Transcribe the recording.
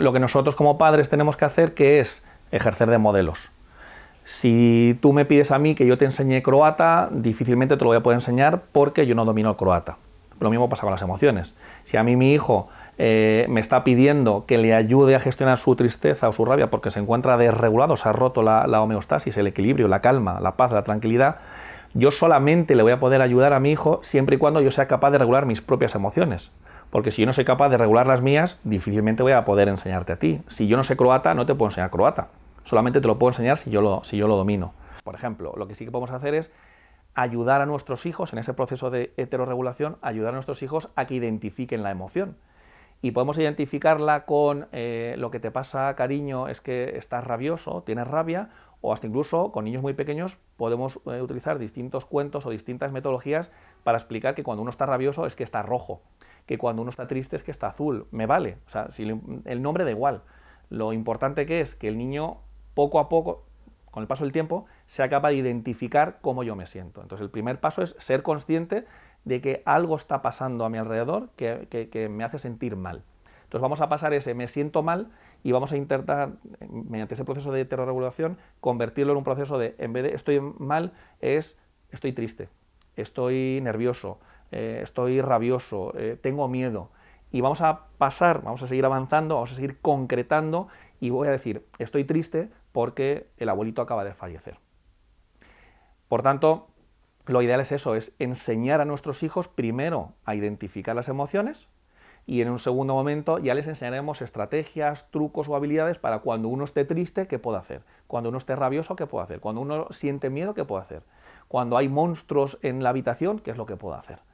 Lo que nosotros como padres tenemos que hacer que es ejercer de modelos. Si tú me pides a mí que yo te enseñe croata, difícilmente te lo voy a poder enseñar porque yo no domino croata. Lo mismo pasa con las emociones. Si a mí mi hijo eh, me está pidiendo que le ayude a gestionar su tristeza o su rabia porque se encuentra desregulado, se ha roto la homeostasis, el equilibrio, la calma, la paz, la tranquilidad, yo solamente le voy a poder ayudar a mi hijo siempre y cuando yo sea capaz de regular mis propias emociones porque si yo no soy capaz de regular las mías, difícilmente voy a poder enseñarte a ti. Si yo no sé croata, no te puedo enseñar croata. Solamente te lo puedo enseñar si yo lo, si yo lo domino. Por ejemplo, lo que sí que podemos hacer es ayudar a nuestros hijos, en ese proceso de heteroregulación, ayudar a nuestros hijos a que identifiquen la emoción. Y podemos identificarla con eh, lo que te pasa, cariño, es que estás rabioso, tienes rabia, o hasta incluso con niños muy pequeños podemos eh, utilizar distintos cuentos o distintas metodologías para explicar que cuando uno está rabioso es que está rojo que cuando uno está triste es que está azul. Me vale. O sea, el nombre da igual. Lo importante que es que el niño poco a poco, con el paso del tiempo, sea capaz de identificar cómo yo me siento. Entonces el primer paso es ser consciente de que algo está pasando a mi alrededor que, que me hace sentir mal. Entonces vamos a pasar ese me siento mal y vamos a intentar, mediante ese proceso de heterorregulación, convertirlo en un proceso de, en vez de estoy mal, es estoy triste, estoy nervioso, eh, estoy rabioso, eh, tengo miedo. Y vamos a pasar, vamos a seguir avanzando, vamos a seguir concretando y voy a decir, estoy triste porque el abuelito acaba de fallecer. Por tanto, lo ideal es eso, es enseñar a nuestros hijos primero a identificar las emociones y en un segundo momento ya les enseñaremos estrategias, trucos o habilidades para cuando uno esté triste, qué puedo hacer, cuando uno esté rabioso, qué puedo hacer, cuando uno siente miedo, qué puedo hacer, cuando hay monstruos en la habitación, qué es lo que puedo hacer.